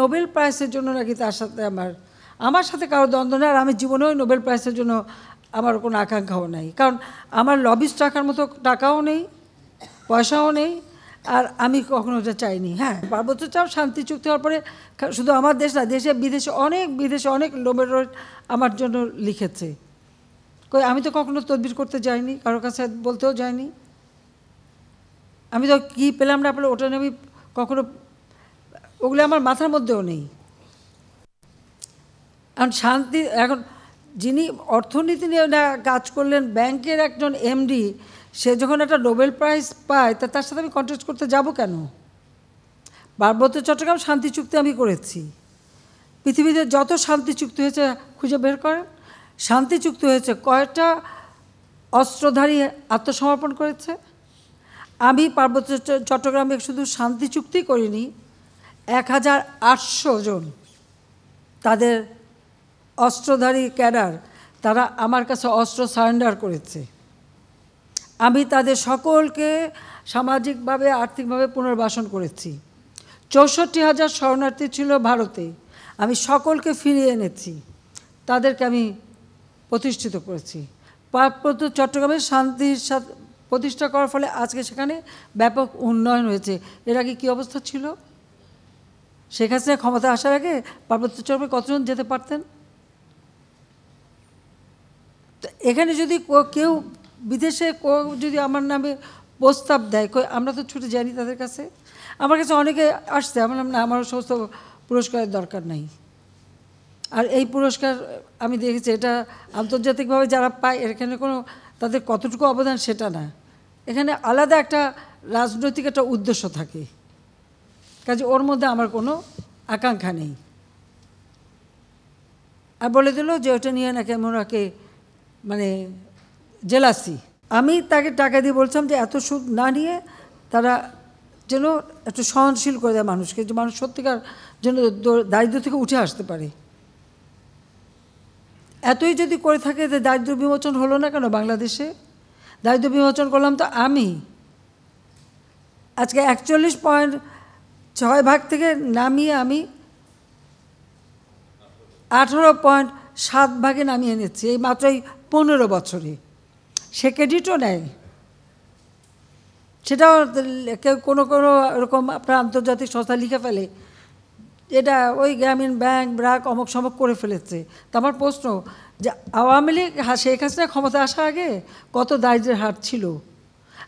Nobel প্রাইজের জন্য নাকি তার সাথে আমার আমার সাথে কারো দ্বন্দ্ব নেই আর আমি জীবনেও নোবেল প্রাইজের জন্য আমার কোনো আকাঙ্ক্ষাও নাই কারণ আমার লবিস টাকার মতো টাকাও নেই পয়সাও নেই আর আমি কখনো ওটা চাইনি হ্যাঁ পার্বত্য চাও শান্তি চুক্তি হওয়ার পরে শুধু আমার দেশ না দেশে বিদেশে অনেক বিদেশে অনেক নোবেল আমার জন্য লিখেছে কই আমি তো কখনো তদবির করতে যাইনি কারো কাছে বলতেও যাইনি আমি তো কী পেলাম না পেলাম ওটা নিয়ে আমি কখনো ওগুলো আমার মাথার মধ্যেও নেই এখন শান্তি এখন যিনি অর্থনীতি নিয়ে কাজ করলেন ব্যাংকের একজন এমডি সে যখন একটা নোবেল প্রাইজ পায় তা তার সাথে আমি কন্টেস্ট করতে যাব কেন পার্বত্য চট্টগ্রাম শান্তি চুক্তি আমি করেছি পৃথিবীতে যত শান্তি চুক্তি হয়েছে খুঁজে বের করেন শান্তি চুক্তি হয়েছে কয়টা অস্ত্রধারী আত্মসমর্পণ করেছে আমি পার্বত্য চট্টগ্রামে শুধু শান্তি চুক্তি করিনি এক হাজার আটশো জন তাদের অস্ত্রধারী ক্যাডার তারা আমার কাছে অস্ত্র সারেন্ডার করেছে আমি তাদের সকলকে সামাজিকভাবে আর্থিকভাবে পুনর্বাসন করেছি চৌষট্টি হাজার শরণার্থী ছিল ভারতে আমি সকলকে ফিরিয়ে এনেছি তাদেরকে আমি প্রতিষ্ঠিত করেছি পার্বত্য চট্টগ্রামের শান্তির সাথে প্রতিষ্ঠা করার ফলে আজকে সেখানে ব্যাপক উন্নয়ন হয়েছে এর আগে কী অবস্থা ছিল শেখ হাসিনা ক্ষমতা আসার আগে পার্বত্য চরমে কতজন যেতে পারতেন এখানে যদি কেউ বিদেশে যদি আমার নামে প্রস্তাব দেয় আমরা তো ছুটে যাইনি তাদের কাছে আমার কাছে অনেকে আসছে আমার নাম না আমার সমস্ত পুরস্কারের দরকার নাই আর এই পুরস্কার আমি দেখেছি এটা আন্তর্জাতিকভাবে যারা পায় এখানে কোনো তাদের কতটুকু অবদান সেটা না এখানে আলাদা একটা রাজনৈতিক একটা উদ্দেশ্য থাকে কাজে ওর মধ্যে আমার কোনো আকাঙ্ক্ষা নেই আর বলে দিল যে ওটা নিয়ে নাকি আমি ওনাকে মানে জেলাসি আমি তাকে টাকা দিয়ে বলছিলাম যে এত সুদ না নিয়ে তারা যেন একটু সহনশীল করে দেয় মানুষকে যে মানুষ সত্যিকার যেন দারিদ্র থেকে উঠে আসতে পারে এতই যদি করে থাকে যে দারিদ্র বিমোচন হলো না কেন বাংলাদেশে দারিদ্র বিমোচন করলাম তো আমি আজকে একচল্লিশ পয়েন্ট ছয় ভাগ থেকে নামিয়ে আমি আঠেরো পয়েন্ট সাত ভাগে নামিয়ে নিচ্ছি এই মাত্র এই পনেরো বছরে সে ক্রেডিটও নেয় সেটাও কেউ কোনো কোনো এরকম আপনার আন্তর্জাতিক সংস্থা লিখে ফেলে এটা ওই গ্রামীণ ব্যাংক ব্রাক অমক সমক করে ফেলেছে তো আমার প্রশ্ন যে আওয়ামী লীগ শেখ হাসিনা ক্ষমতা আসার আগে কত দারিদ্রের হার ছিল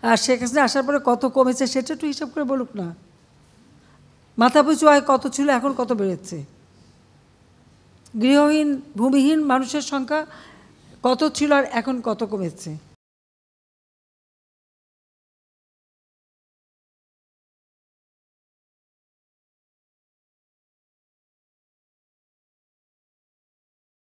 আর শেখ হাসিনা আসার পরে কত কমেছে সেটা একটু হিসাব করে বলুক না মাথাপিছু আয় কত ছিল এখন কত বেড়েছে গৃহহীন ভূমিহীন মানুষের সংখ্যা কত ছিল আর এখন কত কমেছে